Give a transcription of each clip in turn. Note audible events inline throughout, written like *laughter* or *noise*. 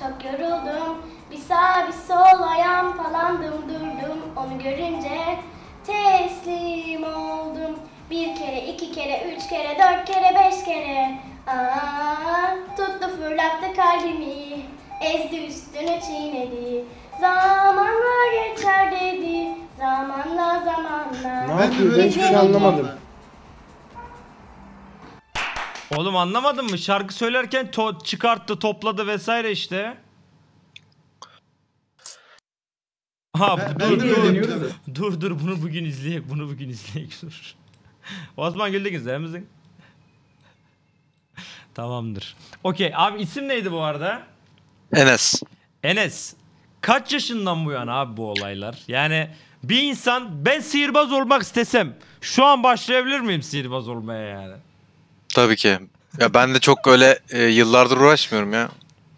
Çok yoruldum. Bir sağ bir sol ayağım falandım durdum. Onu görünce teslim oldum. Bir kere, iki kere, üç kere, dört kere, beş kere. Aa, tuttu fırlattı kalbimi. Ezdi üstüne çiğnedi. Zamanla geçer dedi. Zamanla zamanla. Ne yapıyor? Ben hiçbir şey anlamadım. Oğlum anlamadın mı? Şarkı söylerken to çıkarttı, topladı vesaire işte. Ha ben, dur, de dur, dur, dur dur bunu bugün izleyek bunu bugün izleyek dur. *laughs* Osman Güldek izler misin? Tamamdır. Okey abi isim neydi bu arada? Enes. Enes kaç yaşından bu yana abi bu olaylar? Yani bir insan ben sihirbaz olmak istesem şu an başlayabilir miyim sihirbaz olmaya yani? Tabii ki. Ya ben de çok öyle e, yıllardır uğraşmıyorum ya.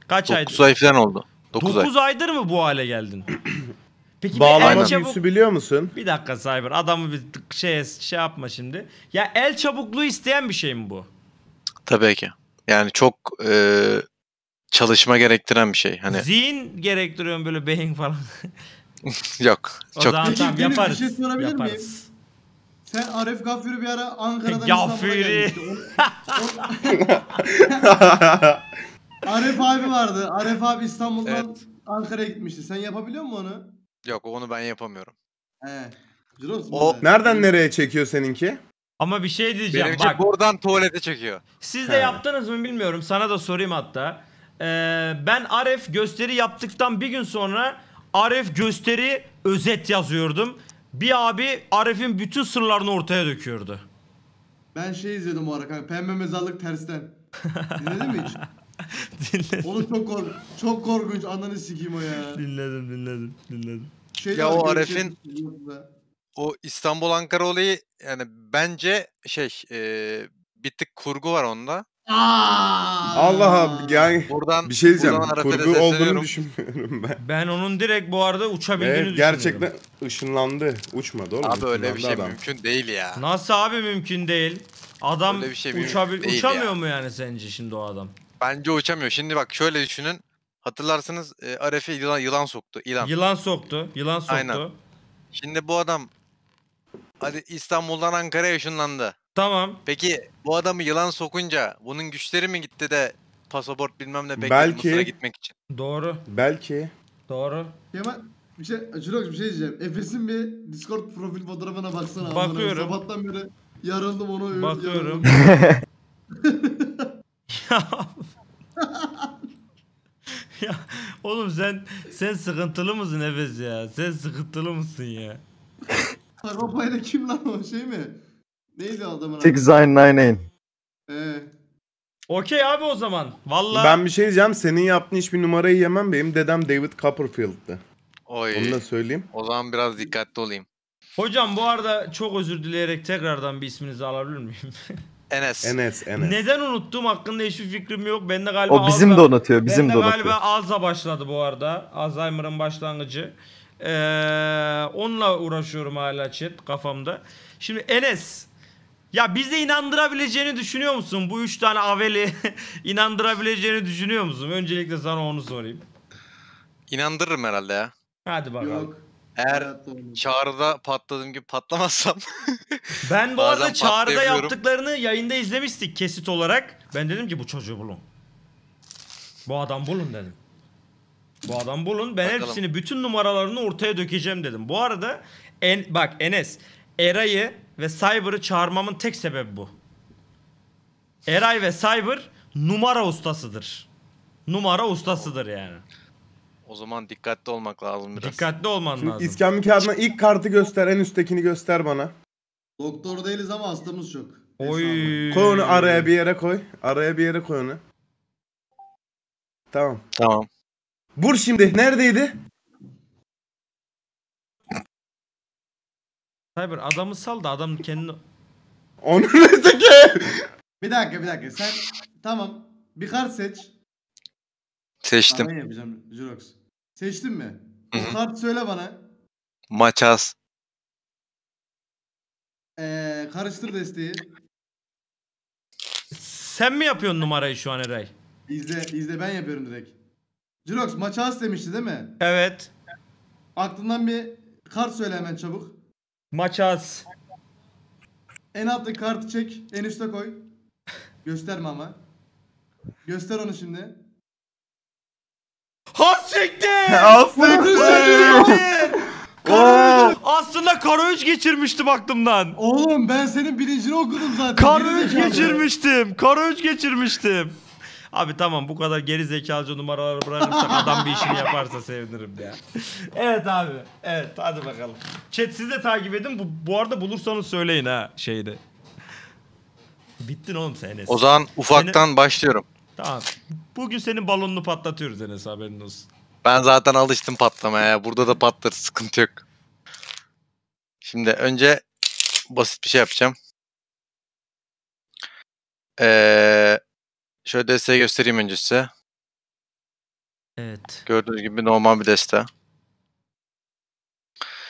Kaç 9 aydır? ay falan oldu. 9, 9 aydır mı bu hale geldin? *clears throat* Peki Bağlama büyüsü biliyor musun? Bir dakika Cyber adamı bir şey, şey yapma şimdi. Ya el çabukluğu isteyen bir şey mi bu? Tabii ki. Yani çok e, çalışma gerektiren bir şey. Hani Zihin gerektiriyor böyle beyin falan. *laughs* Yok. o çok zaman tamam Benim bir şey sorabilir miyim? yaparız. Sen Arif Gafür'ü bir ara Ankara'dan *laughs* İstanbul'a Gafuri. *laughs* Arif abi vardı. Arif abi İstanbul'dan Evet. Ankara'ya gitmişti. Sen yapabiliyor musun onu? Yok onu ben yapamıyorum. He. Jirox O- be? Nereden nereye çekiyor seninki? Ama bir şey diyeceğim Benim bak. buradan tuvalete çekiyor. Siz de He. yaptınız mı bilmiyorum. Sana da sorayım hatta. Ee, ben Arif gösteri yaptıktan bir gün sonra Arif gösteri özet yazıyordum. Bir abi Arif'in bütün sırlarını ortaya döküyordu. Ben şey izledim o ara kanka. Pembe mezarlık tersten. Dinledin mi hiç? *laughs* dinledim. Onu çok kork çok korkunç. Ananı sikeyim o ya. Dinledim dinledim dinledim. Şey ya o şey Arif'in o İstanbul Ankara olayı yani bence şey e, bir tık kurgu var onda. Aa! Allah abi yani buradan, bir şey diyeceğim. Buradan Kurgu olduğunu düşünmüyorum ben. Ben onun direkt bu arada uçabildiğini evet, gerçekten ışınlandı. Uçmadı oğlum. Abi öyle bir şey adam. mümkün değil ya. Nasıl abi mümkün değil? Adam öyle bir şey uçabil uçamıyor ya. mu yani sence şimdi o adam? Bence uçamıyor. Şimdi bak şöyle düşünün. Hatırlarsınız e, Aref'e yılan, yılan soktu. Yılan. yılan soktu. Yılan soktu. Aynen. Şimdi bu adam hadi İstanbul'dan Ankara'ya ışınlandı. Tamam. Peki bu adamı yılan sokunca bunun güçleri mi gitti de pasaport bilmem ne bekledi Belki. Mısır'a gitmek için? Doğru. Belki. Doğru. Kemal bir şey, Jurox bir şey diyeceğim. Efes'in bir Discord profil fotoğrafına baksana. Bakıyorum. Amına. Sabahtan beri yarıldım onu Bakıyorum. *laughs* ya. *laughs* ya oğlum sen sen sıkıntılı mısın Efes ya? Sen sıkıntılı mısın ya? Sarma payla kim lan o şey mi? Neydi adamın adı? 6999. Okey abi o zaman. Vallahi Ben bir şey diyeceğim. Senin yaptığın hiçbir numarayı yemem. Benim dedem David Copperfield'dı. Oy. Onu da söyleyeyim. O zaman biraz dikkatli olayım. hocam bu arada çok özür dileyerek tekrardan bir isminizi alabilir miyim? *laughs* Enes. Enes, Enes. Neden unuttum hakkında hiçbir fikrim yok. Ben de galiba O bizim de unutuyor. Bizim de Bende unutuyor. galiba Alza başladı bu arada. Alzheimer'ın başlangıcı. Ee, onunla uğraşıyorum hala chat kafamda. Şimdi Enes ya bize inandırabileceğini düşünüyor musun? Bu üç tane Aveli *laughs* inandırabileceğini düşünüyor musun? Öncelikle sana onu sorayım. İnandırırım herhalde ya. Hadi bakalım. Yok. Eğer çağrıda patladığım gibi patlamazsam. *laughs* ben bu arada çağrıda yaptıklarını yayında izlemiştik kesit olarak. Ben dedim ki bu çocuğu bulun. Bu adam bulun dedim. Bu adam bulun. Ben Bakalım. hepsini bütün numaralarını ortaya dökeceğim dedim. Bu arada en bak Enes Eray'ı ve Cyber'ı çağırmamın tek sebebi bu. Eray ve Cyber numara ustasıdır. Numara ustasıdır yani. O zaman dikkatli olmak lazım biraz. Dikkatli olman Şimdi lazım. İskemli kağıdına ilk kartı göster, en üsttekini göster bana. Doktor değiliz ama hastamız çok. Oy. Koy onu araya bir yere koy. Araya bir yere koy onu. Tamam. Tamam. Bur şimdi. Neredeydi? Cyber adamı sal da adam kendini... Onu ne ki? Bir dakika bir dakika sen tamam bir kart seç. Seçtim. ne yapacağım Jurox. Seçtin mi? Hı hı. kart söyle bana. Maçaz. Ee, karıştır desteği. Sen mi yapıyorsun numarayı şu an Eray? İzle, izle ben yapıyorum direkt. Jurox maçaz demişti değil mi? Evet. Aklından bir kart söyle hemen çabuk. Maç az. En altta kartı çek. En üste koy. Gösterme ama. Göster onu şimdi. Has çekti. *laughs* Affettim. Karo Aslında karo 3 geçirmiştim aklımdan. Oğlum ben senin bilincini okudum zaten. Karo 3 geçirmiştim. Karo 3 geçirmiştim. Abi tamam bu kadar geri zekalıca numaraları bırakırsak *laughs* adam bir işini yaparsa sevinirim ya. *laughs* evet abi. Evet hadi bakalım. Chat siz de takip edin. Bu, bu arada bulursanız söyleyin ha şeyde. Bittin oğlum sen O zaman ufaktan Seni... başlıyorum. Tamam. Bugün senin balonunu patlatıyoruz Enes haberin olsun. Ben zaten alıştım patlamaya. Burada da patlar sıkıntı yok. Şimdi önce basit bir şey yapacağım. Ee, Şöyle desteği göstereyim önce size. Evet. Gördüğünüz gibi normal bir deste.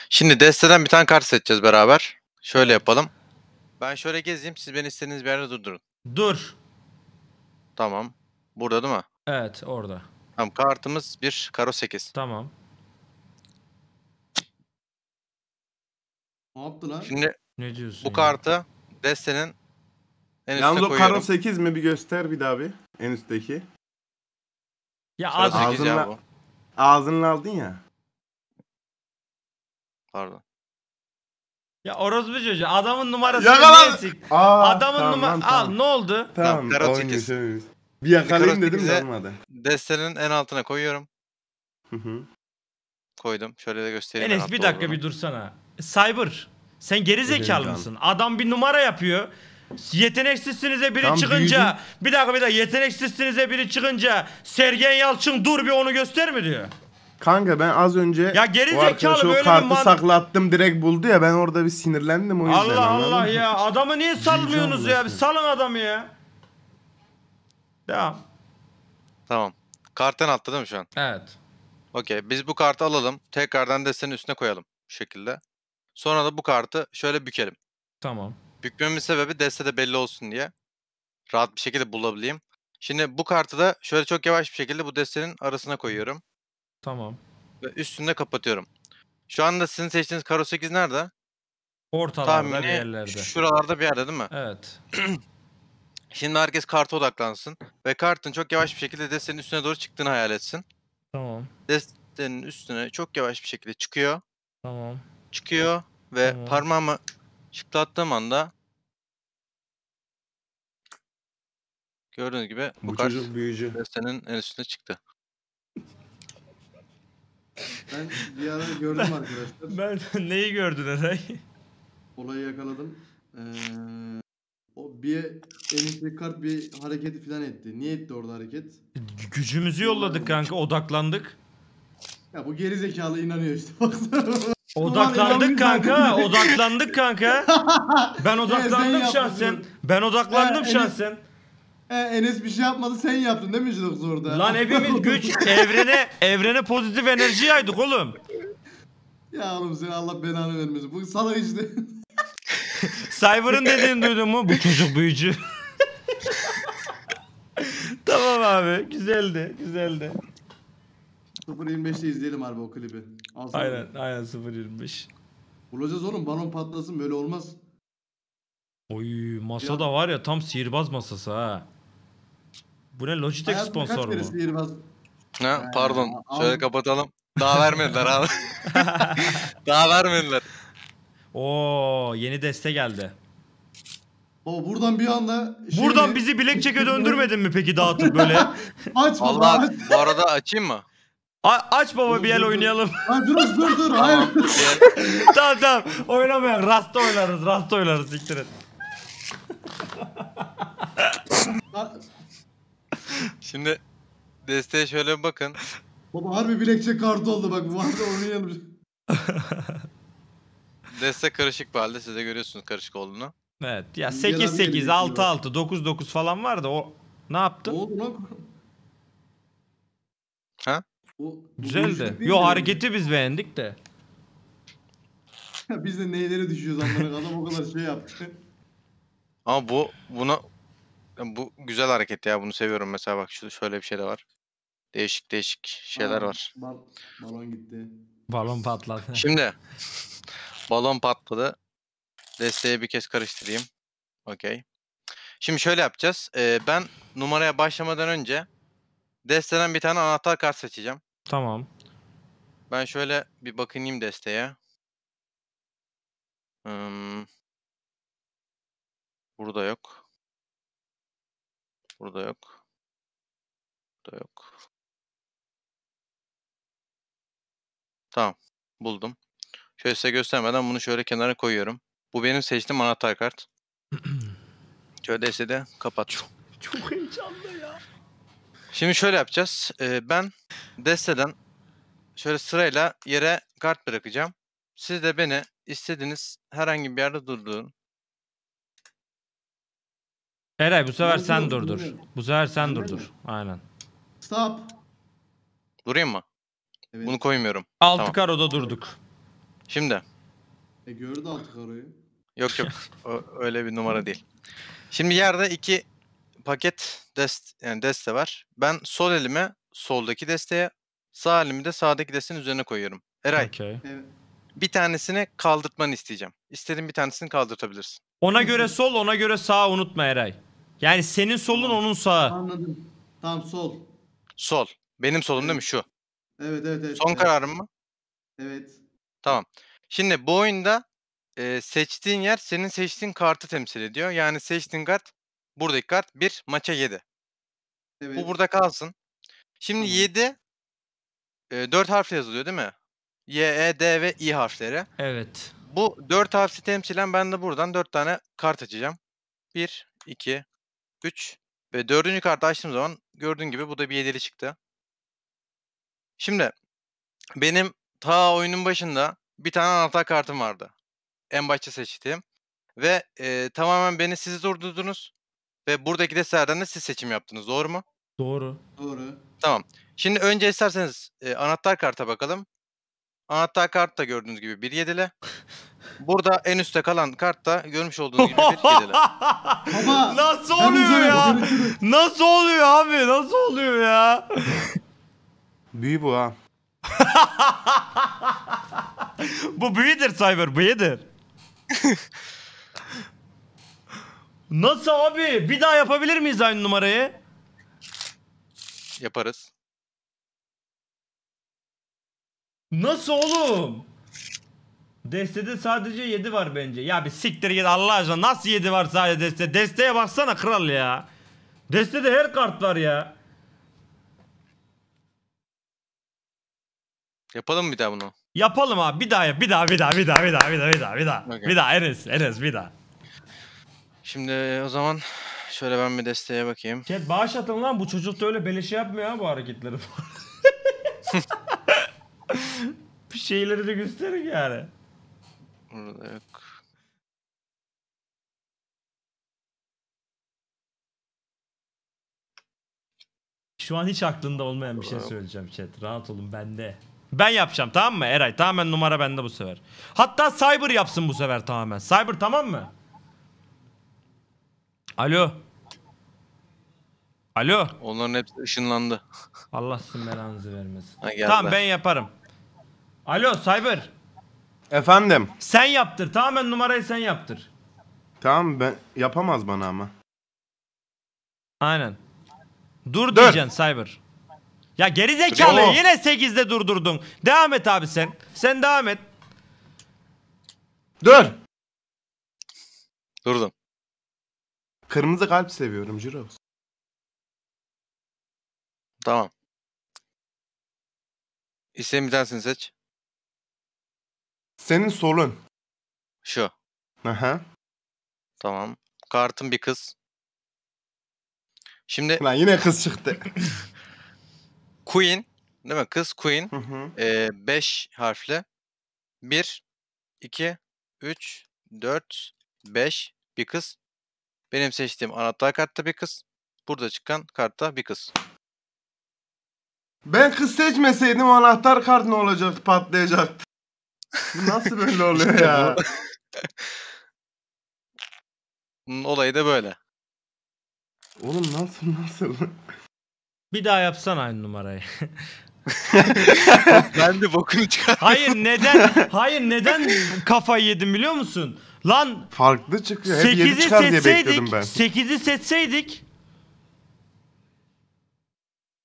Şimdi desteden bir tane kart seçeceğiz beraber. Şöyle yapalım. Ben şöyle gezeyim. Siz beni istediğiniz bir yerde durdurun. Dur. Tamam. Burada değil mi? Evet orada. Tamam kartımız bir karo 8. Tamam. Ne yaptı lan? Şimdi Ne diyorsun? bu ya? kartı destenin en Yalnız o karo 8 mi bir göster bir daha bir. En üstteki. Ya Karo abi. ya Ağzınla- bu. Ağzınla aldın ya. Pardon. Ya orospu çocuğu adamın numarası Yakala- niye eksik? Aa, Adamın tamam, numara... lan, Al ne oldu? Tamam, karo oynuyor, sekiz. oynuyor. Bir dedim de sekize- Destenin en altına koyuyorum. Hı hı. Koydum. Şöyle de göstereyim. Enes bir dakika olduğunu. bir dursana. Cyber. Sen geri zekalı mısın? Adam bir numara yapıyor. Yeteneksizsinize biri Tam çıkınca büyüdün. bir dakika bir dakika yeteneksizsinize biri çıkınca Sergen Yalçın dur bir onu göster mi diyor. Kanka ben az önce ya geri o zekalı o kartı bir man... saklattım direkt buldu ya ben orada bir sinirlendim o yüzden. Allah Allah ya adamı niye salmıyorsunuz ya bir salın adamı ya. Devam. Tamam. Karttan attı değil mi şu an? Evet. Okey biz bu kartı alalım tekrardan destenin üstüne koyalım bu şekilde. Sonra da bu kartı şöyle bükelim. Tamam. Bükmemin sebebi destede belli olsun diye. Rahat bir şekilde bulabileyim. Şimdi bu kartı da şöyle çok yavaş bir şekilde bu destenin arasına koyuyorum. Tamam. Ve üstünde kapatıyorum. Şu anda sizin seçtiğiniz karo 8 nerede? Ortalarda Tahmini bir yerlerde. Şuralarda bir yerde değil mi? Evet. *clears throat* Şimdi herkes karta odaklansın ve kartın çok yavaş bir şekilde destenin üstüne doğru çıktığını hayal etsin. Tamam. Destenin üstüne çok yavaş bir şekilde çıkıyor. Tamam. Çıkıyor ve tamam. parmağımı Çıklattığım anda gördüğünüz gibi bu, bu kart destenin en üstüne çıktı. Ben bir ara gördüm arkadaşlar. Ben *laughs* neyi gördün Eray? Olayı yakaladım. Ee, o bir enişte kart bir hareketi falan etti. Niye etti orada hareket? Gücümüzü yolladık kanka odaklandık. Ya bu geri zekalı inanıyor işte *laughs* Odaklandık kanka, odaklandık *laughs* kanka. Ben odaklandım yaptın şahsen. Ben odaklandım Ee, Enes- şahsen. He, Enes bir şey yapmadı sen yaptın değil mi Jirox orada? Lan hepimiz *laughs* güç evrene evrene pozitif enerji yaydık oğlum. ya oğlum sen Allah belanı vermesin. Bu sana işte. *laughs* Cyber'ın dediğini duydun mu? Bu çocuk büyücü. tamam abi, güzeldi, güzeldi. 0.25'te izleyelim abi o klibi. Aynen aynen 0.25. Bulacağız oğlum balon patlasın böyle olmaz. Oy masa da var ya tam sihirbaz masası ha. Bu ne Logitech Hayatım sponsor mu? kere sihirbaz? Ha, ee, pardon. Ee, Şöyle kapatalım. Daha vermediler abi. *laughs* *laughs* Daha vermediler. Oo yeni deste geldi. O buradan bir anda şey Buradan mi? bizi bilekçeke *laughs* döndürmedin mi peki dağıtıp böyle? aç baba, bu arada açayım mı? A- aç baba bir el oynayalım. Ha, dur dur dur hayır. *laughs* tamam tamam. Oynamayalım. Rast oynarız. rast oynarız. Siktir et. Şimdi desteğe şöyle bir bakın. Baba harbi bilekçe kartı oldu bak bu arada oynayalım. *laughs* Destek karışık bir halde siz de görüyorsunuz karışık olduğunu. Evet ya 8 8 6 6 9 9 falan vardı. o ne yaptın? Ne bu Güzeldi. Yo mi? hareketi biz beğendik de. *laughs* biz de neylere düşüyoruz amına adam o kadar şey yaptı. Ama bu buna bu güzel hareket ya bunu seviyorum mesela bak şu şöyle bir şey de var. Değişik değişik şeyler Aa, var. Bal balon gitti. Balon patladı. *laughs* Şimdi balon patladı. Desteği bir kez karıştırayım. Okey. Şimdi şöyle yapacağız. Ee, ben numaraya başlamadan önce desteden bir tane anahtar kart seçeceğim. Tamam. Ben şöyle bir bakınayım desteğe. Hmm. Burada yok. Burada yok. Burada yok. Tamam. Buldum. Şöyle size göstermeden bunu şöyle kenara koyuyorum. Bu benim seçtiğim anahtar kart. *clears throat* şöyle desteği de kapat. Çok, çok heyecanlı ya. Şimdi şöyle yapacağız. Ee, ben desteden şöyle sırayla yere kart bırakacağım. Siz de beni istediğiniz herhangi bir yerde durdurun. Eray bu sefer sen durdur. Bu sefer sen durdur. Aynen. Stop. Durayım mı? Evet. Bunu koymuyorum. Altı Tamam. karoda durduk. Şimdi. E gördü altı karoyu. Yok yok. O- öyle bir numara değil. Şimdi yerde iki paket dest yani deste var. Ben sol elime soldaki desteye, sağ elimi de sağdaki destenin üzerine koyuyorum. Eray. Okay. Bir tanesini kaldırtmanı isteyeceğim. İstediğin bir tanesini kaldırtabilirsin. Ona göre sol, ona göre sağ unutma Eray. Yani senin solun onun sağı. Anladım. Tamam sol. Sol. Benim solum evet. değil mi şu? Evet evet evet. Son kararım mı? Evet. Tamam. Şimdi bu oyunda e, seçtiğin yer senin seçtiğin kartı temsil ediyor. Yani seçtiğin kart Buradaki kart 1 maça 7. Evet. Bu burada kalsın. Şimdi hı 7 e, 4 harfle yazılıyor değil mi? Y, E, D ve İ harfleri. Evet. Bu 4 harfi temsilen ben de buradan 4 tane kart açacağım. 1, 2, 3 ve 4. kartı açtığım zaman gördüğün gibi bu da bir yedili çıktı. Şimdi benim ta oyunun başında bir tane anahtar kartım vardı. En başta seçtiğim. Ve e, tamamen beni sizi durdurdunuz. Ve buradaki de Serdar'ın siz seçim yaptınız. Doğru mu? Doğru. Doğru. Tamam. Şimdi önce isterseniz e, anahtar karta bakalım. Anahtar kart da gördüğünüz gibi 1 yedili. Burada en üstte kalan kart da görmüş olduğunuz gibi 1 yedili. Ama *laughs* Nasıl oluyor ya? Nasıl oluyor abi? Nasıl oluyor ya? Büyü bu ha. *laughs* bu büyüdür Cyber, büyüdür. *laughs* Nasıl abi? Bir daha yapabilir miyiz aynı numarayı? Yaparız. Nasıl oğlum? Destede sadece 7 var bence. Ya bir siktir git Allah aşkına. Nasıl 7 var sadece deste? Desteye baksana kral ya. Destede her kart var ya. Yapalım mı bir daha bunu? Yapalım abi. Bir daha Bir daha, bir daha, bir daha, bir daha, bir daha, bir daha. Bir daha, okay. bir daha Enes, Enes bir daha. Şimdi e, o zaman şöyle ben bir desteğe bakayım. Chat bağış atın lan bu çocuk da öyle beleşe yapmıyor ha bu hareketleri. *laughs* bir şeyleri de gösterin yani. Burada yok. Şu an hiç aklında olmayan bir şey söyleyeceğim chat. Rahat olun bende. Ben yapacağım tamam mı Eray? Tamamen numara bende bu sefer. Hatta Cyber yapsın bu sefer tamamen. Cyber tamam mı? Alo. Alo. Onların hepsi ışınlandı. Allah sizin belanızı vermesin. Ha, Tamam ben yaparım. Alo Cyber. Efendim. Sen yaptır. Tamamen numarayı sen yaptır. Tamam ben yapamaz bana ama. Aynen. Dur, Dur. diyeceksin Cyber. Ya geri zekalı Yo. yine 8'de durdurdun. Devam et abi sen. Sen devam et. Dur. Durdum. Kırmızı kalp seviyorum Jirox. Tamam. İsteyen bir tanesini seç. Senin solun. Şu. Aha. Tamam. Kartın bir kız. Şimdi... Lan yine kız çıktı. *laughs* Queen. Değil mi? Kız Queen. 5 ee, beş harfli. Bir, iki, üç, dört, beş. Bir kız. Benim seçtiğim anahtar kartta bir kız. Burada çıkan kartta bir kız. Ben kız seçmeseydim anahtar kart ne olacaktı? Patlayacaktı. Bu nasıl böyle *laughs* oluyor ya? Bunun olayı da böyle. Oğlum nasıl nasıl? Bir daha yapsan aynı numarayı. *laughs* ben de bokunu çıkarttım. Hayır neden? Hayır neden kafayı yedim biliyor musun? Lan farklı çıkıyor. Hep yeni çıkar diye bekliyordum ben. 8'i seçseydik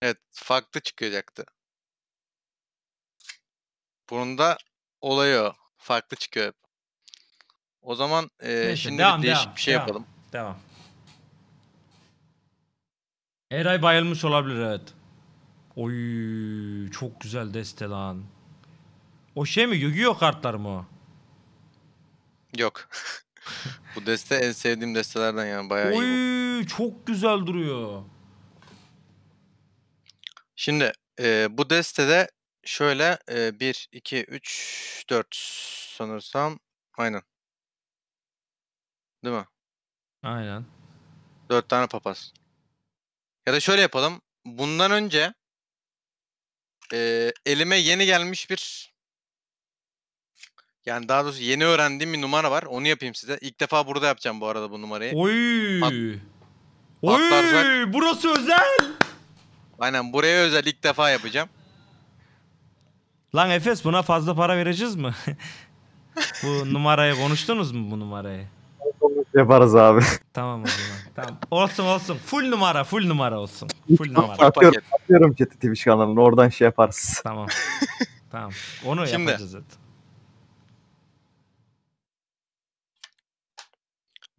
Evet farklı çıkacaktı. Bunun da olayı Farklı çıkıyor O zaman e, Neyse, şimdi devam, bir değişik devam, bir şey devam, yapalım. Devam. Eray bayılmış olabilir evet. Oy çok güzel deste lan. O şey mi? Yu-Gi-Oh kartlar mı Yok. *laughs* bu deste en sevdiğim destelerden yani bayağı Oy, iyi. Oy çok güzel duruyor. Şimdi e, bu destede şöyle e, 1, 2, 3, 4 sanırsam aynen. Değil mi? Aynen. 4 tane papaz. Ya da şöyle yapalım. Bundan önce e, elime yeni gelmiş bir yani daha doğrusu yeni öğrendiğim bir numara var. Onu yapayım size. İlk defa burada yapacağım bu arada bu numarayı. Oy. Pat Oy. Burası özel. Aynen buraya özel ilk defa yapacağım. Lan Efes buna fazla para vereceğiz mi? *laughs* bu numarayı konuştunuz mu bu numarayı? Yaparız abi. Tamam o zaman. Tamam. Olsun olsun. Full numara, full numara olsun. Full numara. Atıyorum, atıyorum chat'i Twitch kanalına. Oradan şey yaparız. Tamam. tamam. Onu Şimdi, yapacağız zaten.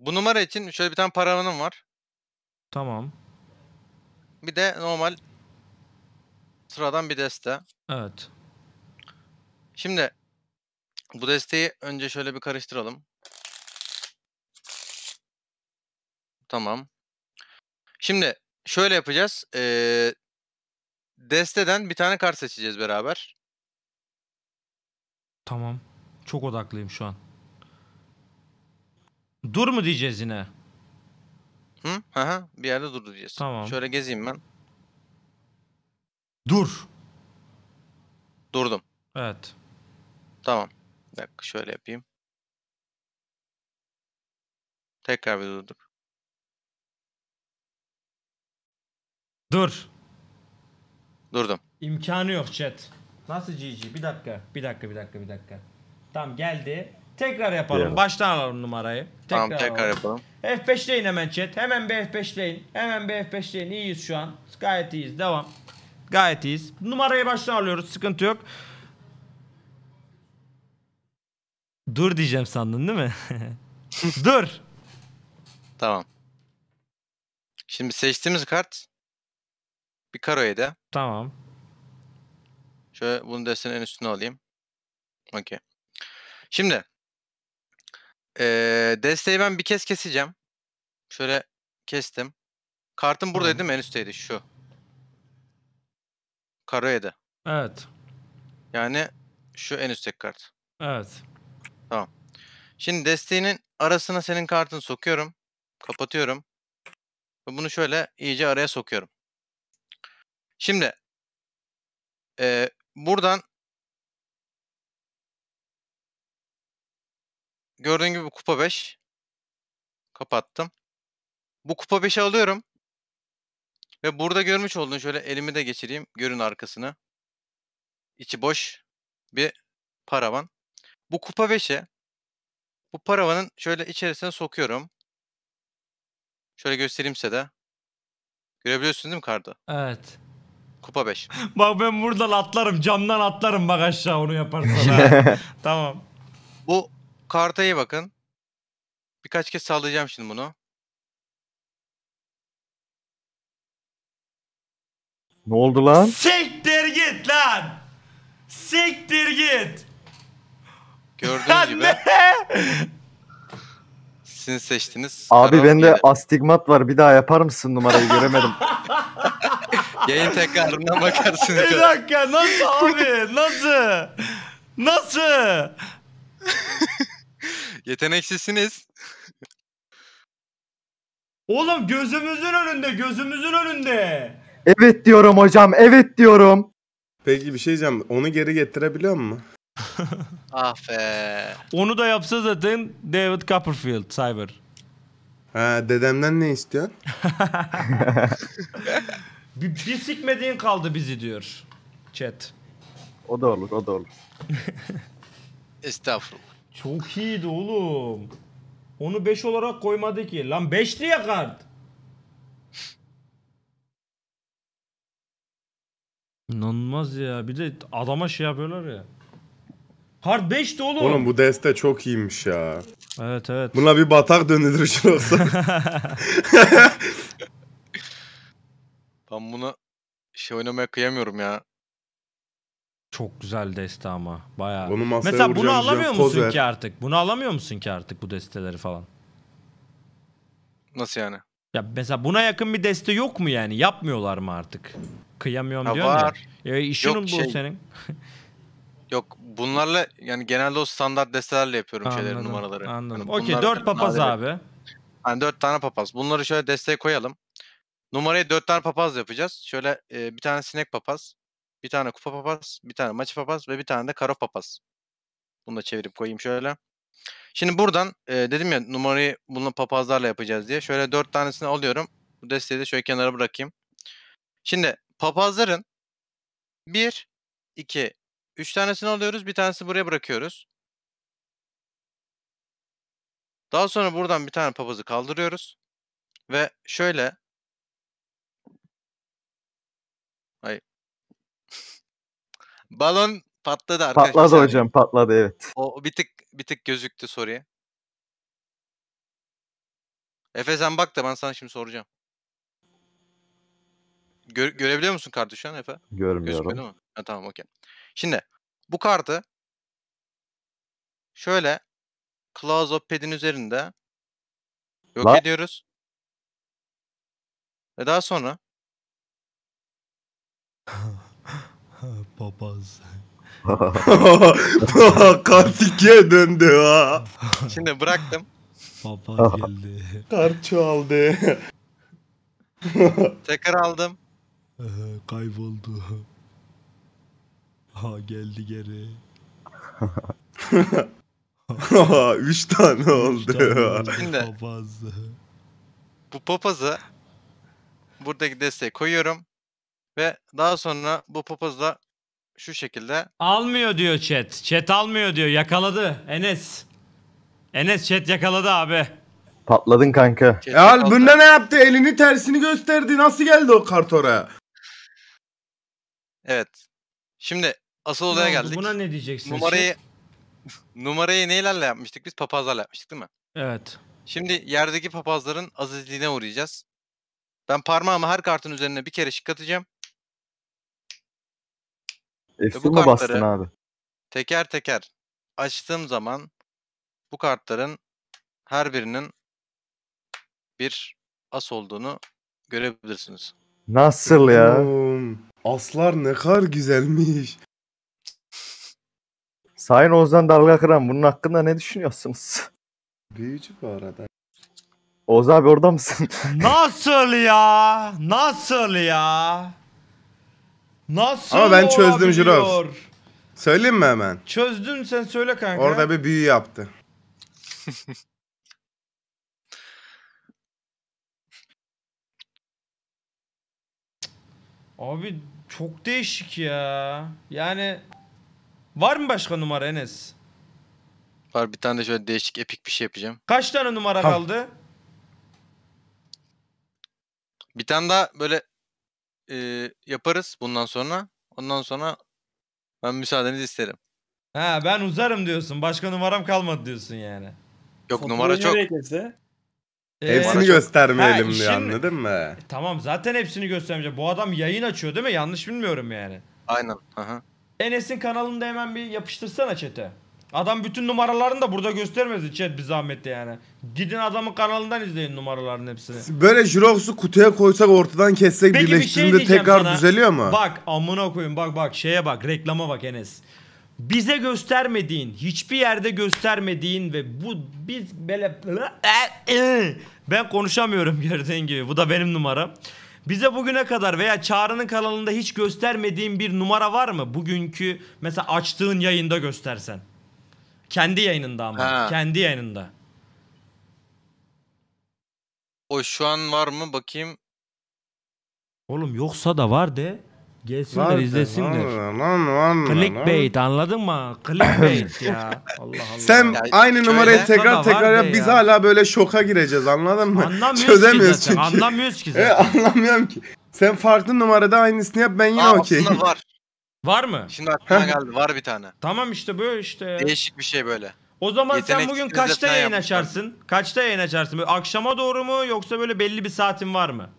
Bu numara için şöyle bir tane paravanım var. Tamam. Bir de normal sıradan bir deste. Evet. Şimdi bu desteği önce şöyle bir karıştıralım. Tamam. Şimdi şöyle yapacağız. Ee, desteden bir tane kart seçeceğiz beraber. Tamam. Çok odaklıyım şu an. Dur mu diyeceğiz yine? Hı? Aha, bir yerde dur diyeceğiz. Tamam. Şöyle gezeyim ben. Dur. Durdum. Evet. Tamam. Bir dakika şöyle yapayım. Tekrar bir durduk. Dur. Durdum. İmkanı yok chat. Nasıl GG? Bir dakika. Bir dakika, bir dakika, bir dakika. Tamam geldi. Tekrar yapalım. Diyelim. Baştan alalım numarayı. Tekrar tamam tekrar alalım. yapalım. F5'leyin hemen chat. Hemen bir F5'leyin. Hemen bir F5'leyin. İyiyiz şu an. Gayet iyiyiz. Devam. Gayet iyiyiz. Numarayı baştan alıyoruz. Sıkıntı yok. Dur diyeceğim sandın değil mi? *laughs* Dur. Tamam. Şimdi seçtiğimiz kart bir karoya da. Tamam. Şöyle bunu desenin en üstüne alayım. Okey. Şimdi ee, desteği ben bir kez keseceğim. Şöyle kestim. Kartım buradaydı değil mi? En üstteydi şu. Karoya'da. Evet. Yani şu en üstteki kart. Evet. Tamam. Şimdi desteğinin arasına senin kartını sokuyorum. Kapatıyorum. Ve bunu şöyle iyice araya sokuyorum. Şimdi e, buradan Gördüğün gibi kupa 5. Kapattım. Bu kupa 5'i alıyorum. Ve burada görmüş olduğun şöyle elimi de geçireyim. Görün arkasını. İçi boş bir paravan. Bu kupa 5'e bu paravanın şöyle içerisine sokuyorum. Şöyle göstereyim size de. Görebiliyorsun değil mi karda? Evet. Kupa 5. *laughs* bak ben buradan atlarım. Camdan atlarım bak aşağı onu yaparsan. *laughs* tamam. Bu karta iyi bakın. Birkaç kez sallayacağım şimdi bunu. Ne oldu lan? Siktir git lan! Siktir git! Gördüğünüz gibi. *laughs* Sizin seçtiniz. Abi Karar bende astigmat var. Bir daha yapar mısın numarayı göremedim. *laughs* Yayın tekrarından bakarsınız. Bir dakika nasıl abi? Nasıl? Nasıl? *laughs* Yeteneksizsiniz. Oğlum gözümüzün önünde, gözümüzün önünde. Evet diyorum hocam, evet diyorum. Peki bir şey diyeceğim. Onu geri getirebiliyor mu? *laughs* ah be. Onu da yapsa zaten David Copperfield, Cyber. Ha, dedemden ne istiyor? *laughs* bir, bir sikmediğin kaldı bizi diyor chat. O da olur, o da olur. Estağfurullah. Çok iyiydi oğlum. Onu 5 olarak koymadı ki. Lan 5'ti ya kart. İnanılmaz ya. Bir de adama şey yapıyorlar ya. Kart 5'ti oğlum. Oğlum bu deste çok iyiymiş ya. Evet evet. Buna bir batak dönülür şurası. *laughs* ben buna şey oynamaya kıyamıyorum ya. Çok güzel deste ama. Bayağı. Onu Mesela bunu alamıyor musun poz ki artık? Bunu alamıyor musun ki artık bu desteleri falan? Nasıl yani? Ya mesela buna yakın bir deste yok mu yani? Yapmıyorlar mı artık? Kıyamıyorum Ha, diyor ya. var. işin Yok, bu şey- senin. *laughs* Yok bunlarla yani genelde o standart destelerle yapıyorum şeyleri numaraları. Anladım. Hani Okey dört papaz Bunlar- abi. Hani dört tane papaz. Bunları şöyle desteğe koyalım. Numarayı dört tane papaz yapacağız. Şöyle e, bir tane sinek papaz. Bir tane kupa papaz, bir tane maçı papaz ve bir tane de karo papaz. Bunu da çevirip koyayım şöyle. Şimdi buradan e, dedim ya numarayı bununla papazlarla yapacağız diye. Şöyle dört tanesini alıyorum. Bu desteği de şöyle kenara bırakayım. Şimdi papazların bir, iki, üç tanesini alıyoruz. Bir tanesi buraya bırakıyoruz. Daha sonra buradan bir tane papazı kaldırıyoruz. Ve şöyle Balon patladı arkadaşlar. Patladı hocam patladı evet. O bir tık bir tık gözüktü soruya. Efe sen bak da ben sana şimdi soracağım. Gö görebiliyor musun kartı şu an Efe? Görmüyorum. Gözükmedi mi? tamam okey. Şimdi bu kartı şöyle Claws Pad'in üzerinde yok La- ediyoruz. Ve daha sonra *laughs* *laughs* Papaz. *laughs* Kartik'e döndü ha. Şimdi bıraktım. Papaz *laughs* geldi. Karço aldı. Tekrar aldım. Kayboldu. Ha geldi geri. Üç tane oldu. Üç tane oldu. Şimdi papaz. bu papazı buradaki desteği koyuyorum. Ve daha sonra bu popozla şu şekilde Almıyor diyor chat. Chat almıyor diyor. Yakaladı Enes. Enes chat yakaladı abi. Patladın kanka. E al bunda ne yaptı? Elini tersini gösterdi. Nasıl geldi o kart oraya? Evet. Şimdi asıl odaya geldik. Buna ne diyeceksin? Numarayı numarayı neylerle yapmıştık? Biz papazlarla yapmıştık değil mi? Evet. Şimdi yerdeki papazların azizliğine uğrayacağız. Ben parmağımı her kartın üzerine bir kere şıklatacağım. F bu bastın abi. teker teker açtığım zaman bu kartların her birinin bir as olduğunu görebilirsiniz. Nasıl ya? Oğlum, Aslar ne kadar güzelmiş. Sayın Ozan Dalga Kıran bunun hakkında ne düşünüyorsunuz? Büyücü bu arada. Oğuz abi orada mısın? Nasıl ya? Nasıl ya? Nasıl Ama ben çözdüm Jirox. Söyleyeyim mi hemen? Çözdün sen söyle kanka. Orada bir büyü yaptı. *laughs* Abi çok değişik ya. Yani var mı başka numara Enes? Var bir tane de şöyle değişik epik bir şey yapacağım. Kaç tane numara Tam. kaldı? Bir tane daha böyle e, yaparız bundan sonra. Ondan sonra ben müsaadenizi isterim. Ha ben uzarım diyorsun. Başka numaram kalmadı diyorsun yani. Yok Fotoğrafı numara çok. Gerekirse... Ee, hepsini göstermeyelim ha, diyor anladın mı? E, tamam zaten hepsini göstermeyeceğim. Bu adam yayın açıyor değil mi? Yanlış bilmiyorum yani. Aynen. Aha. Enes'in kanalında hemen bir yapıştırsana çete. Adam bütün numaralarını da burada göstermezdi chat bir zahmette yani. Gidin adamın kanalından izleyin numaraların hepsini. Böyle Jirox'u kutuya koysak ortadan kessek Peki, birleştirdiğinde bir şey tekrar sana. düzeliyor mu? Bak amına koyun bak bak şeye bak reklama bak Enes. Bize göstermediğin, hiçbir yerde göstermediğin ve bu biz böyle *laughs* ben konuşamıyorum gördüğün gibi. Bu da benim numaram. Bize bugüne kadar veya Çağrı'nın kanalında hiç göstermediğin bir numara var mı? Bugünkü mesela açtığın yayında göstersen. Kendi yayınında ama. Ha. Kendi yayınında. O şu an var mı bakayım. Oğlum yoksa da var de. Gelsinler izlesinler. Lan lan Clickbait anladın mı? Clickbait *laughs* ya. Allah Allah. Sen Ya aynı numarayı tekrar tekrar yap. be Biz hala böyle şoka gireceğiz anladın mı? Anlamıyoruz Çözemiyoruz ki zaten. çünkü. Anlamıyoruz ki *laughs* e, zaten. Evet, anlamıyorum ki. Sen farklı numarada aynısını yap ben yine Aa, okey. aslında var. *laughs* Var mı? Şimdi aklıma geldi. Var bir tane. Tamam işte böyle işte. Değişik bir şey böyle. O zaman sen bugün kaçta yayın yapmışlar. açarsın? Kaçta yayın açarsın? Böyle akşama doğru mu yoksa böyle belli bir saatin var mı?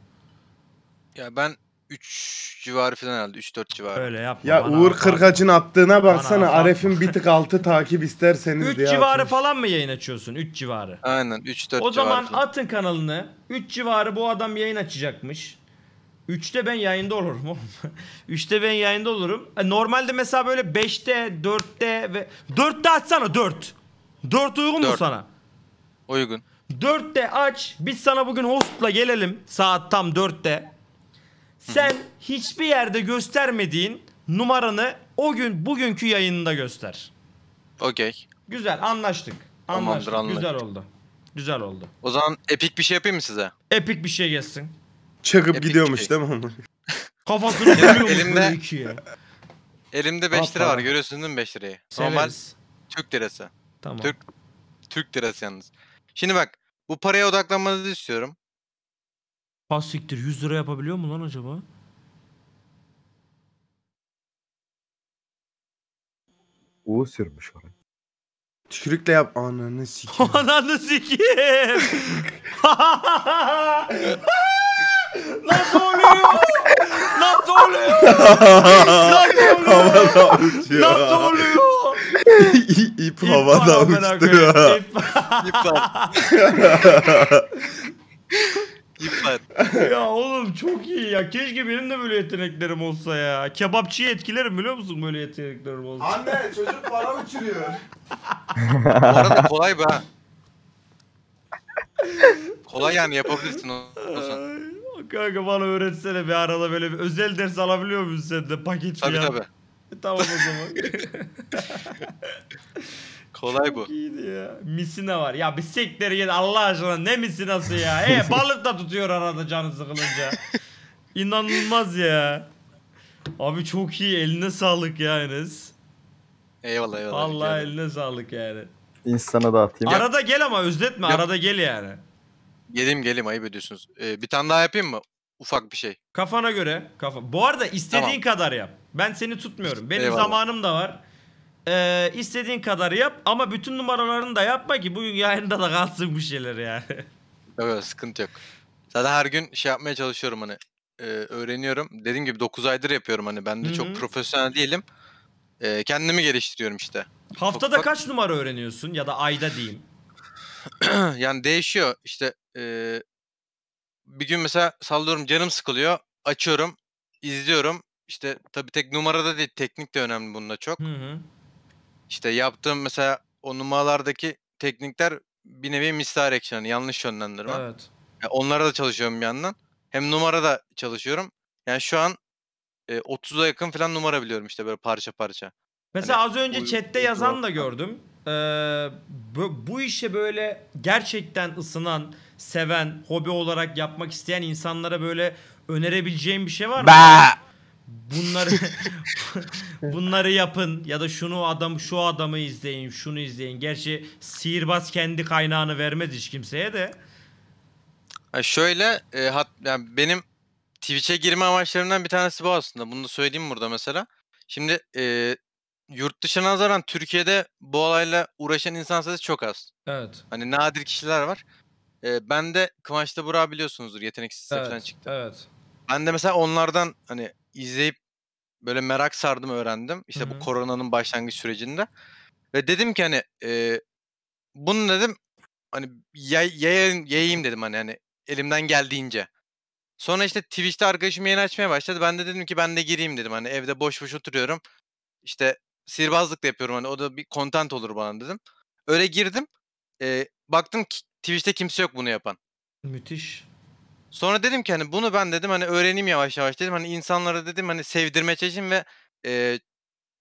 Ya ben 3 civarı falan herhalde. 3-4 civarı. Öyle yapma. Ya bana Uğur bak. Kırkaç'ın attığına baksana. Arif'in bir tık altı takip isterseniz 3 civarı atmış. falan mı yayın açıyorsun? 3 civarı. Aynen 3-4 civarı. O zaman atın kanalını. 3 civarı bu adam yayın açacakmış. 3'te ben yayında olurum oğlum. 3'te *laughs* ben yayında olurum. E, normalde mesela böyle 5'te, 4'te ve 4'te açsana 4. 4 uygun mu Dört. sana? Uygun. 4'te aç. Biz sana bugün hostla gelelim saat tam 4'te. Sen hiçbir yerde göstermediğin numaranı o gün bugünkü yayında göster. Okey. Güzel anlaştık. Tamamdır, Anlaştık. anlaştık. Güzel oldu. Güzel oldu. O zaman epik bir şey yapayım mı size? Epik bir şey gelsin. Çakıp Epic gidiyormuş şey. değil mi *laughs* Kafasını vuruyormuş elimde... böyle ikiye. Elimde 5 lira var görüyorsun değil mi 5 lirayı? Normal Türk lirası. Tamam. Türk, Türk lirası yalnız. Şimdi bak bu paraya odaklanmanızı istiyorum. Pas siktir 100 lira yapabiliyor mu lan acaba? O sürmüş oraya. Tükürükle yap ananı sikeyim. *laughs* ananı sikeyim. *laughs* Nasıl oluyor? Nasıl oluyor? Nasıl *laughs* oluyor? Havada uçuyor. Nasıl oluyor? İ- İp havada uçtu. *laughs* İp var. İp var. ya oğlum çok iyi ya. Keşke benim de böyle yeteneklerim olsa ya. Kebapçıyı etkilerim biliyor musun böyle yeteneklerim olsa. Anne çocuk para uçuruyor. Bu arada kolay be. Kolay yani yapabilirsin o- olsan. Ay. Kanka bana öğretsene bir arada böyle bir özel ders alabiliyor musun sen de paket Tabii falan? tabii. E, tamam o zaman. *laughs* Kolay bu. Çok iyiydi ya. Misina var. Ya bir siktir git Allah aşkına ne misinası ya. E *laughs* balık da tutuyor arada canı sıkılınca. İnanılmaz ya. Abi çok iyi eline sağlık ya Enes. Eyvallah eyvallah. Allah eline sağlık yani. İnsana dağıtayım. Arada gel ama özletme Yok. arada gel yani. Gelim gelim ayıp ediyorsunuz. Ee, bir tane daha yapayım mı? Ufak bir şey. Kafana göre. Kafa. Bu arada istediğin Tamam. kadar yap. Ben seni tutmuyorum. Benim Eyvallah. zamanım da var. Ee, istediğin kadar yap ama bütün numaralarını da yapma ki bugün yayında da kalsın bu şeyler yani. Evet *laughs* sıkıntı yok. Zaten her gün şey yapmaya çalışıyorum hani e, öğreniyorum. Dediğim gibi 9 aydır yapıyorum hani ben de Hı hı. çok profesyonel değilim. E, kendimi geliştiriyorum işte. Haftada Bak- kaç numara öğreniyorsun ya da ayda diyeyim. *clears throat* yani değişiyor işte e, bir gün mesela sallıyorum canım sıkılıyor. Açıyorum, izliyorum. İşte tabii tek numarada değil, teknik de önemli bununla çok. Hı hı. İşte yaptığım mesela o numaralardaki teknikler bir nevi misdirection, yani yanlış yönlendirme. Evet. Yani onlara da çalışıyorum bir yandan. Hem numara da çalışıyorum. Yani şu an e, 30'a yakın falan numara biliyorum işte böyle parça parça. Hani mesela hani, az önce oy, chatte oy, yazan oy, da gördüm. Ee, bu, bu işe böyle gerçekten ısınan seven, hobi olarak yapmak isteyen insanlara böyle önerebileceğim bir şey var mı? Bah! Bunları *laughs* *laughs* bunları yapın ya da şunu adam şu adamı izleyin, şunu izleyin. Gerçi sihirbaz kendi kaynağını vermez hiç kimseye de. şöyle e, hat, yani benim Twitch'e girme amaçlarımdan bir tanesi bu aslında. Bunu da söyleyeyim burada mesela. Şimdi e, yurt dışına nazaran Türkiye'de bu olayla uğraşan insan sayısı çok az. Evet. Hani nadir kişiler var. E, ben de Kıvanç da Burak'ı biliyorsunuzdur. Yeteneksiz evet, çıktı. Evet. Ben de mesela onlardan hani izleyip böyle merak sardım öğrendim. İşte Hı-hı. bu koronanın başlangıç sürecinde. Ve dedim ki hani e, bunu dedim hani yay, yayayım, yayayım dedim hani, hani elimden geldiğince. Sonra işte Twitch'te arkadaşım yayın açmaya başladı. Ben de dedim ki ben de gireyim dedim. Hani evde boş boş oturuyorum. İşte sihirbazlık da yapıyorum hani o da bir content olur bana dedim. Öyle girdim. E, baktım ki Twitch'te kimse yok bunu yapan. Müthiş. Sonra dedim ki hani bunu ben dedim hani öğreneyim yavaş yavaş dedim. Hani insanlara dedim hani sevdirme çeşim ve e,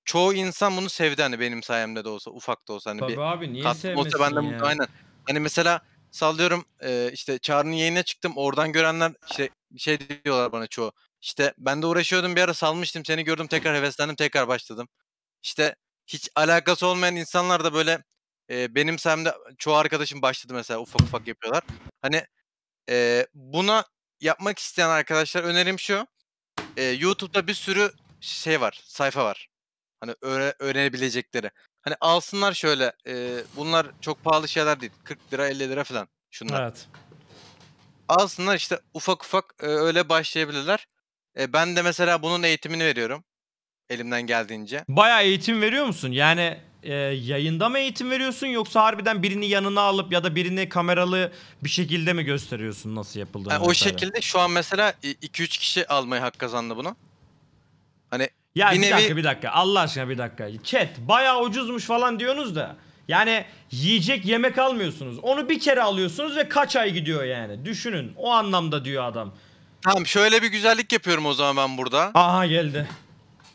çoğu insan bunu sevdi hani benim sayemde de olsa ufak da olsa hani Tabii bir abi niye sevmesin olsa benden ya? Mutlu, aynen. Hani mesela sallıyorum e, işte Çağrı'nın yayına çıktım oradan görenler işte şey diyorlar bana çoğu. İşte ben de uğraşıyordum bir ara salmıştım seni gördüm tekrar heveslendim tekrar başladım. İşte hiç alakası olmayan insanlar da böyle e, benimsemde çoğu arkadaşım başladı mesela ufak ufak yapıyorlar. Hani e, buna yapmak isteyen arkadaşlar önerim şu. E, YouTube'da bir sürü şey var, sayfa var. Hani öğre, öğrenebilecekleri. Hani alsınlar şöyle. E, bunlar çok pahalı şeyler değil. 40 lira 50 lira falan şunlar. Evet. Alsınlar işte ufak ufak e, öyle başlayabilirler. E, ben de mesela bunun eğitimini veriyorum. Elimden geldiğince. Bayağı eğitim veriyor musun? Yani e, yayında mı eğitim veriyorsun yoksa harbiden birini yanına alıp ya da birini kameralı bir şekilde mi gösteriyorsun nasıl yapıldığını? Yani o şekilde şu an mesela 2-3 kişi almayı hak kazandı bunu. Hani ya bir, bir nevi... dakika bir dakika Allah aşkına bir dakika. Chat bayağı ucuzmuş falan diyorsunuz da. Yani yiyecek yemek almıyorsunuz. Onu bir kere alıyorsunuz ve kaç ay gidiyor yani. Düşünün o anlamda diyor adam. Tamam şöyle bir güzellik yapıyorum o zaman ben burada. Aha geldi.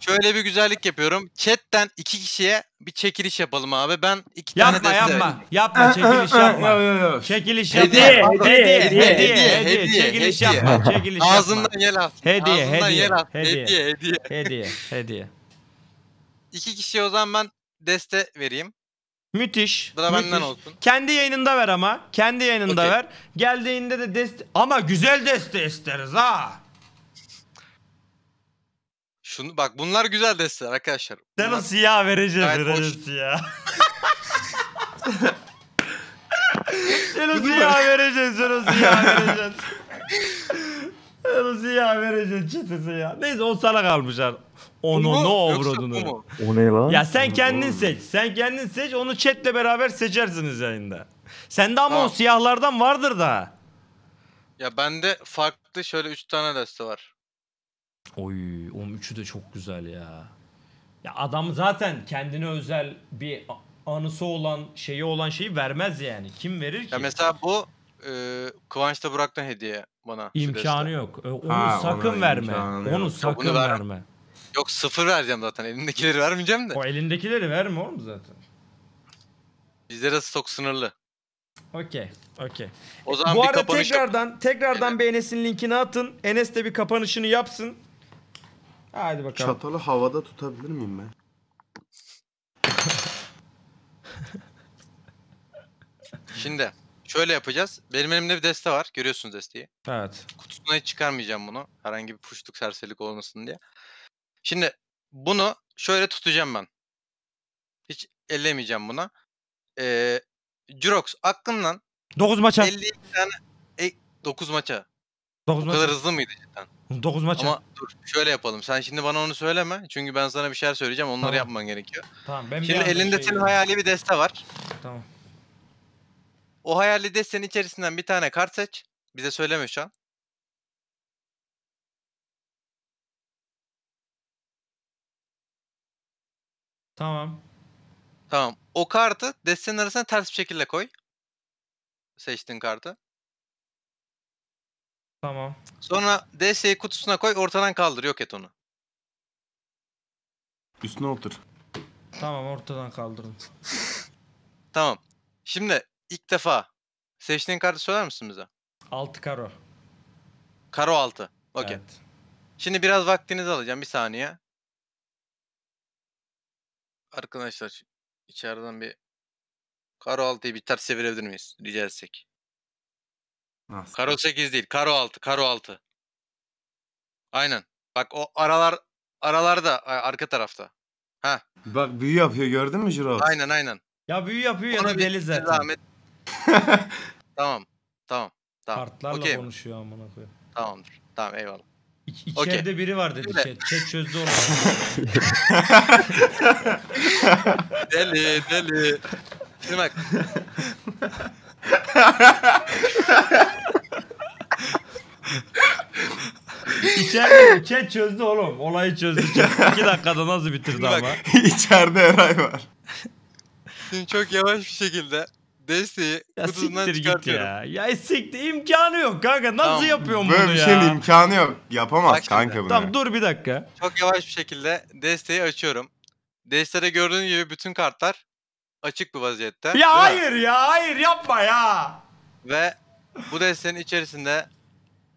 Şöyle bir güzellik yapıyorum. Chat'ten iki kişiye bir çekiliş yapalım abi. Ben iki Yapma tane deste. yapma. Yapma ee, çekiliş ee, ee, yapma. Çekiliş yapma. Hediye, hediye, hediye, hediye, Çekiliş hediye. yapma. Çekiliş yapma. Ağzından yel at. Hediye, hediye, hediye, hediye, hediye, hediye, İki kişiye o zaman ben deste vereyim. Müthiş. Bu da müthiş. olsun. Kendi yayınında ver ama. Kendi yayınında okay. ver. Geldiğinde de deste... Ama güzel deste isteriz ha olsun. Bak bunlar güzel desteler arkadaşlar. Bunlar... Sen siyah vereceğiz. Gayet siyah. sen *laughs* o *laughs* siyah vereceğiz. Sen o siyah vereceksin. sen o siyah vereceksin. çetesi ya. Neyse o sana kalmış artık. Onu ne avradını. O ne lan? Ya sen kendin seç. Sen kendin seç. Onu chatle beraber seçersiniz yayında. Sende ama tamam. o siyahlardan vardır da. Ya bende farklı şöyle 3 tane deste var. Oy 13'ü de çok güzel ya. Ya adam zaten kendine özel bir anısı olan şeyi olan şeyi vermez yani. Kim verir ki? Ya mesela bu e, Kıvanç da Burak'tan hediye bana. İmkanı yok. E, onu ha, sakın verme. Onu yok. sakın ya, verme. Yok sıfır vereceğim zaten. Elindekileri vermeyeceğim de. O elindekileri verme oğlum zaten. Bizde de stok sınırlı. Okey. Okey. O zaman Bu bir arada kapanış tekrardan, tekrardan evet. bir Enes'in linkini atın. Enes de bir kapanışını yapsın. Hadi bakalım. Çatalı havada tutabilir miyim ben? Şimdi şöyle yapacağız. Benim elimde bir deste var. Görüyorsunuz desteği. Evet. Kutusuna hiç çıkarmayacağım bunu. Herhangi bir puşluk serserilik olmasın diye. Şimdi bunu şöyle tutacağım ben. Hiç ellemeyeceğim buna. Ee, Jurox aklından 9 maça. 52 tane e, 9 maça. 9 Bu maç. kadar hızlı mıydı cidden? 9 maç. Ama dur şöyle yapalım. Sen şimdi bana onu söyleme. Çünkü ben sana bir şeyler söyleyeceğim. Onları Tamam. yapman gerekiyor. Tamam ben Şimdi elinde şey- senin hayali bir deste var. Tamam. O hayali destenin içerisinden bir tane kart seç. Bize söyleme şu an. Tamam. Tamam. O kartı destenin arasına ters bir şekilde koy. Seçtiğin kartı. Tamam. Sonra DS'yi kutusuna koy ortadan kaldır yok et onu. Üstüne otur. Tamam ortadan kaldırın. *laughs* tamam. Şimdi ilk defa seçtiğin kartı söyler misin bize? 6 karo. Karo 6. Okey. Evet. Şimdi biraz vaktinizi alacağım bir saniye. Arkadaşlar içeriden bir karo 6'yı bir ters çevirebilir miyiz? Rica etsek. Nasıl? Karo 8 değil. Karo 6. Karo 6. Aynen. Bak o aralar aralarda arka tarafta. Ha. Bak büyü yapıyor gördün mü Jiro? Aynen aynen. Ya büyü yapıyor ya da deli zaten. zahmet. *laughs* tamam. Tamam. Tamam. Kartlarla Okey konuşuyor amına koyayım. Tamamdır. Tamam eyvallah. İç, Okey. içeride biri var dedi Öyle. chat. Chat çözdü onu. *laughs* Deli deli. Şimdi bak. *laughs* İçeride İlker çözdü oğlum. Olayı çözdü. İki dakikada nasıl bitirdi Bak, ama. *laughs* İçeride Eray var. Şimdi çok yavaş bir şekilde desteği ya kutusundan siktir git ya. Ya siktir imkanı yok kanka. Nasıl Tamam, yapıyorsun bunu ya? Böyle bir şey imkanı yok. Yapamaz Bak şimdi. bunu. Tamam dur bir dakika. Çok yavaş bir şekilde desteği açıyorum. Destede gördüğün gibi bütün kartlar açık bir vaziyette. Ya hayır ya hayır yapma ya. Ve bu destenin içerisinde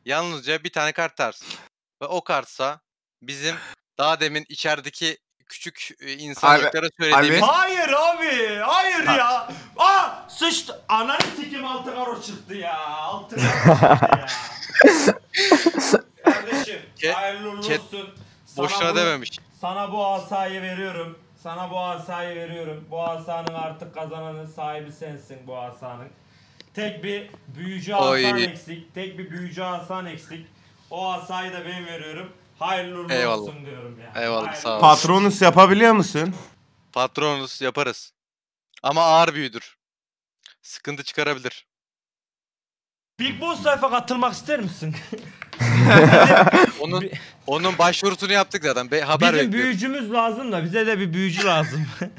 yalnızca bir tane kart ters. Ve o kartsa bizim daha demin içerideki küçük e, insanlıklara söylediğimiz... Abi. Hayır abi hayır ha. ya. Aa sıçt Ananı sikim altı karo çıktı ya. Altı karo çıktı ya. *laughs* Kardeşim Ke hayırlı olsun. Boşuna dememiş. Sana bu asayı veriyorum. Sana bu asayı veriyorum. Bu asanın artık kazananın sahibi sensin bu asanın. Tek bir büyücü asan eksik. Tek bir büyücü asan eksik. O asayı da ben veriyorum. Hayırlı uğurlu Eyvallah. olsun diyorum ya. Eyvallah Hayırlı. sağ ol. Patronus yapabiliyor musun? Patronus yaparız. Ama ağır büyüdür. Sıkıntı çıkarabilir. Big Boss sayfa katılmak ister misin? *laughs* onun onun başvurusunu yaptık zaten. Be, haber Bizim bekliyorum. büyücümüz lazım da bize de bir büyücü lazım. *laughs*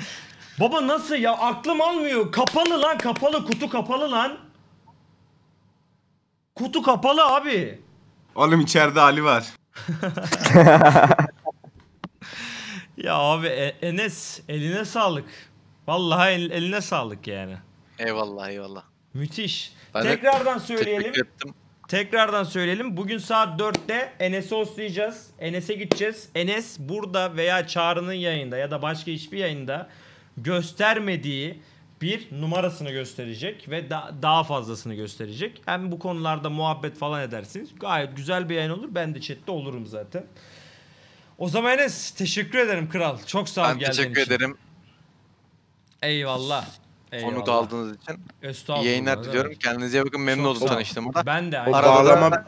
Baba nasıl ya? Aklım almıyor. Kapalı lan kapalı. Kutu kapalı lan. Kutu kapalı abi. Oğlum içeride Ali var. *laughs* ya abi e, Enes eline sağlık. Vallahi el, eline sağlık yani. Eyvallah eyvallah. Müthiş. Ben Tekrardan söyleyelim. Ettim. Tekrardan söyleyelim. Bugün saat 4'te Enes'i oslayacağız. Enes'e gideceğiz. Enes burada veya Çağrı'nın yayında ya da başka hiçbir yayında göstermediği bir numarasını gösterecek ve da- daha fazlasını gösterecek. Hem bu konularda muhabbet falan edersiniz. Gayet güzel bir yayın olur. Ben de chatte olurum zaten. O zaman Enes teşekkür ederim kral. Çok sağ ol Ben geldiğin teşekkür için. ederim. Eyvallah. Eyvallah. Onu aldığınız için. yayınlar diliyorum. Evet. Kendinize bakın. Memnun oldum da. Ben de. O bağlama, da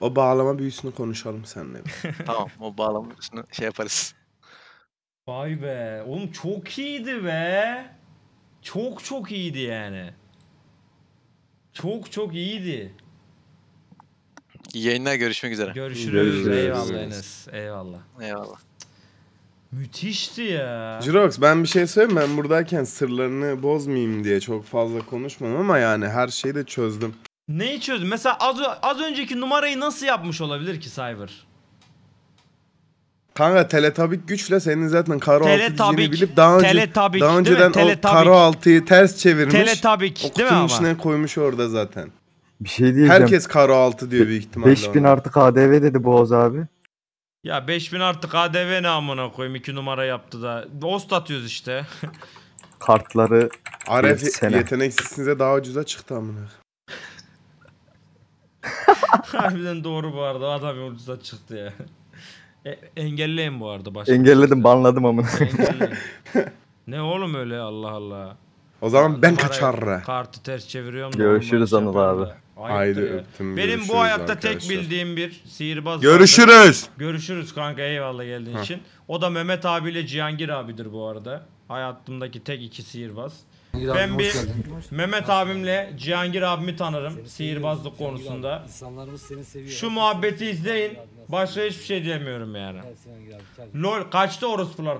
o bağlama büyüsünü konuşalım seninle. *laughs* tamam. O bağlama büyüsünü şey yaparız. Vay be. Oğlum çok iyiydi be. Çok çok iyiydi yani. Çok çok iyiydi. İyi yayınlar görüşmek üzere. Görüşürüz. Görüşürüz. Eyvallah Enes. Eyvallah. Eyvallah. Müthişti ya. Jirox ben bir şey söyleyeyim ben buradayken sırlarını bozmayayım diye çok fazla konuşmadım ama yani her şeyi de çözdüm. Neyi çözdün? Mesela az, az önceki numarayı nasıl yapmış olabilir ki Cyber? Kanka teletabik güçle senin zaten karo altı bilip daha önce teletabik, daha önceden o karo altıyı ters çevirmiş. Teletabik o değil mi ama? koymuş orada zaten. Bir şey diyeceğim. Herkes karo altı diyor büyük ihtimalle. 5000 artı KDV dedi Boğaz abi. Ya 5000 artı KDV ne amına koyayım 2 numara yaptı da. Dost atıyoruz işte. *laughs* Kartları RF sene. yeteneksizsinize daha ucuza çıktı amına. *laughs* Harbiden doğru bu arada. Adam ucuza çıktı ya. E, engelleyin bu arada. Başka Engelledim işte. banladım amına. *laughs* ne oğlum öyle Allah Allah. O zaman ben kaçarım. Kartı ters çeviriyorum. Görüşürüz şey Anıl abi. Da. Haydi öptüm. Benim bu hayatta arkadaşlar. tek bildiğim bir sihirbaz. Görüşürüz. Vardır. Görüşürüz kanka eyvallah geldiğin Heh. için. O da Mehmet abiyle Cihangir abidir bu arada. Hayatımdaki tek iki sihirbaz. Cihangir ben bir Mehmet abimle Cihangir abimi tanırım seni sihirbazlık seviyorum. konusunda. İnsanlarımız seni seviyor. Şu muhabbeti izleyin. Başka hiçbir şey diyemiyorum yani. LOL kaçtı orospular?